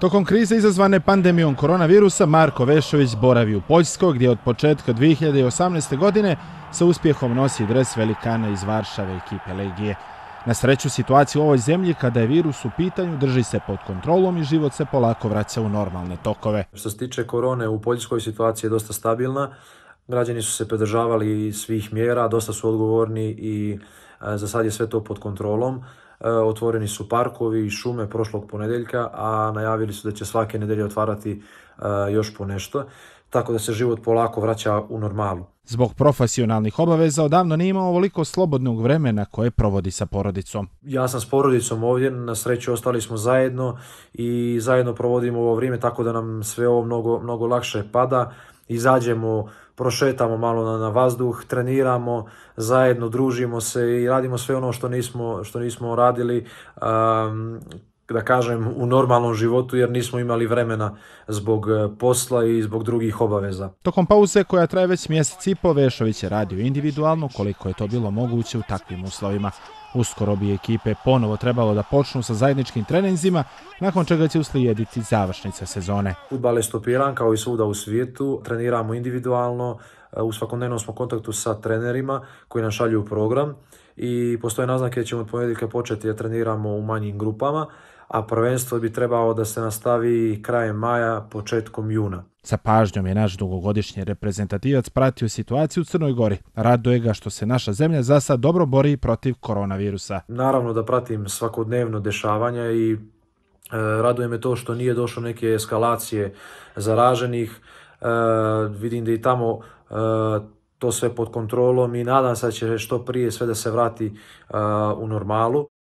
Tokom krize izazvane pandemijom koronavirusa, Marko Vešović boravi u Poljskoj, gdje od početka 2018. godine sa uspjehom nosi dres velikana iz Varšave ekipe Legije. Na sreću situaciju u ovoj zemlji kada je virus u pitanju drži se pod kontrolom i život se polako vraća u normalne tokove. Što se tiče korone u Poljskoj situacija je dosta stabilna. Građani su se pridržavali svih mjera, dosta su odgovorni i Za sad je sve to pod kontrolom. E, otvoreni su parkovi i šume prošlog ponedeljka, a najavili su da će svake nedelje otvarati e, još po nešto, tako da se život polako vraća u normalu. Zbog profesionalnih obaveza odavno nije imao ovoliko slobodnog vremena koje provodi sa porodicom. Ja sam s porodicom ovdje, na sreću ostali smo zajedno i zajedno provodimo ovo vrijeme tako da nam sve ovo mnogo, mnogo lakše pada. Izađemo, prošetamo malo na, na vazduh, treniramo, zajedno družimo se i radimo sve ono što nismo, što nismo radili. Um, da kažem, u normalnom životu jer nismo imali vremena zbog e, posla i zbog drugih obaveza. Tokom pauze koja traje već mjesec i po, Vešović je radio individualno koliko je to bilo moguće u takvim uslovima. Uskoro bi ekipe ponovo trebalo da počnu sa zajedničkim treninzima, nakon čega će uslijediti završnica sezone. Futbal je stopiran kao i svuda u svijetu, treniramo individualno, u svakodnevnom smo kontaktu sa trenerima koji nam šalju program i postoje naznake da ćemo od ponedjeljka početi da treniramo u manjim grupama, a prvenstvo bi trebalo da se nastavi krajem maja, početkom juna. Sa pažnjom je naš dugogodišnji reprezentativac pratio situaciju u Crnoj Gori. Raduje ga što se naša zemlja za sad dobro bori protiv koronavirusa. Naravno da pratim svakodnevno dešavanja i e, raduje me to što nije došlo neke eskalacije zaraženih, E, vidim da i tamo e, to sve pod kontrolom i nadam se da će što prije sve da se vrati e, u normalu.